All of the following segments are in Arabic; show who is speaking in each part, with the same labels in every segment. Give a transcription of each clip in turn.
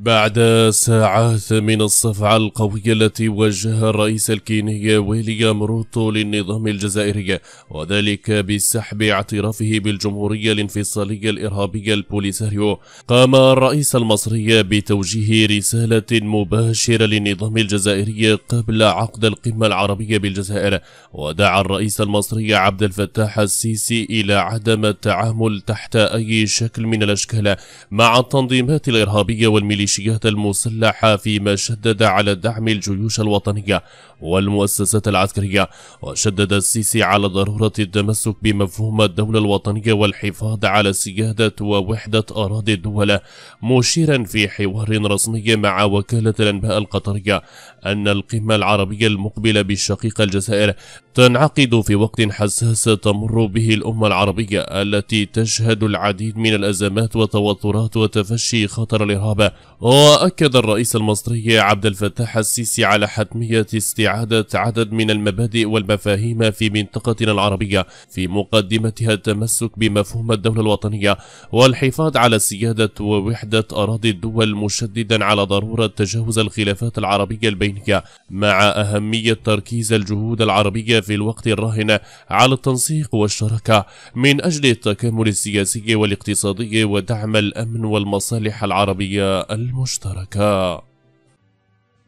Speaker 1: بعد ساعات من الصفعة القوية التي وجهها الرئيس الكيني ويليام روتو للنظام الجزائري وذلك بسحب اعترافه بالجمهورية الانفصالية الإرهابية البوليساريو قام الرئيس المصري بتوجيه رسالة مباشرة للنظام الجزائري قبل عقد القمة العربية بالجزائر ودعا الرئيس المصري عبد الفتاح السيسي إلى عدم التعامل تحت أي شكل من الأشكال مع التنظيمات الإرهابية والميليشيات الميليشيات المسلحة فيما شدد على دعم الجيوش الوطنية والمؤسسات العسكرية وشدد السيسي على ضرورة التمسك بمفهوم الدولة الوطنية والحفاظ على سيادة ووحدة أراضي الدولة مشيرا في حوار رسمي مع وكالة الأنباء القطرية أن القمة العربية المقبلة بالشقيقة الجزائر تنعقد في وقت حساس تمر به الأمة العربية التي تشهد العديد من الأزمات وتوترات وتفشي خطر الإرهاب وأكد الرئيس المصري عبد الفتاح السيسي على حتمية استعادة عدد من المبادئ والمفاهيم في منطقتنا العربية في مقدمتها التمسك بمفهوم الدولة الوطنية والحفاظ على سيادة ووحدة أراضي الدول مشددا على ضرورة تجاوز الخلافات العربية البينية مع أهمية تركيز الجهود العربية في الوقت الراهن على التنسيق والشراكة من أجل التكامل السياسي والاقتصادي ودعم الأمن والمصالح العربية المشتركة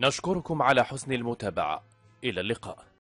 Speaker 1: نشكركم على حسن المتابعة إلى اللقاء